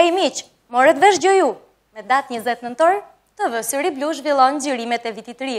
Hej miq, morët vesh gjë ju. Me datë 20 nëntor, të Syri blu zhvillon gjyrimet e vitit ri.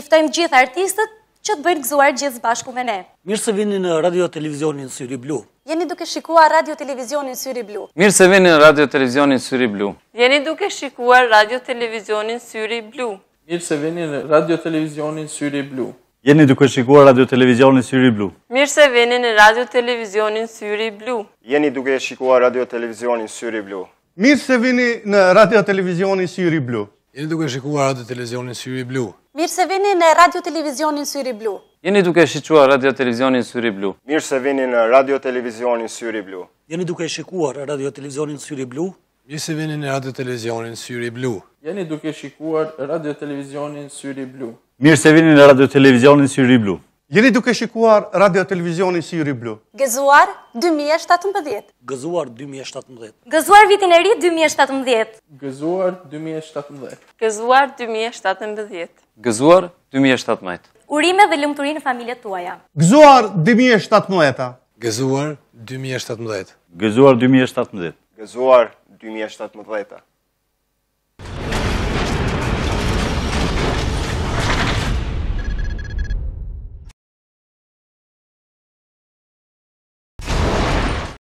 Iftojmë gjithë artistët që të bëjnë gëzuar gjithë bashku me ne. Mirë se vini në radio televizionin Syri Blu. Jeni duke shikuar radio televizionin Syri Blu. Mirë se vini në radio televizionin Syri Blu. Jeni duke shikuar radio televizionin Syri Blu. Mirë se vini në radio televizionin Syri Blu. Jeni duke shikuar Radio Televizionin Syri Blu. Mirë se veni në Radio Televizionin Syri Blu. Jeni duke shikuar Radio Televizionin Syri Blu. Mirë se veni në Radio Televizionin Syri Blu. Jeni duke shikuar Radio Televizionin Syri Blu. Mirë se veni në Radio Televizionin Syri Blu. Jeni duke shikuar Radio Televizionin Syri Blu. Mirë se veni në Radio Televizionin Syri Blu. Jeni duke shikuar Radio Televizionin Syri Blu. Mirë se veni në Radio Televizionin Syri Blu. Jeni duke shikuar Radio Televizionin Syri Blu. Mirë se vini në radio televizionin si Blu. Jeni duke shikuar radio televizionin si Blu. Gëzuar 2017. Gëzuar 2017. Gëzuar vitin e ri 2017. Gëzuar 2017. Gëzuar 2017. Gëzuar 2017. Urime dhe lumturinë familjet tuaja. Gëzuar 2017. Gëzuar 2017. Gëzuar 2017. Gëzuar 2017.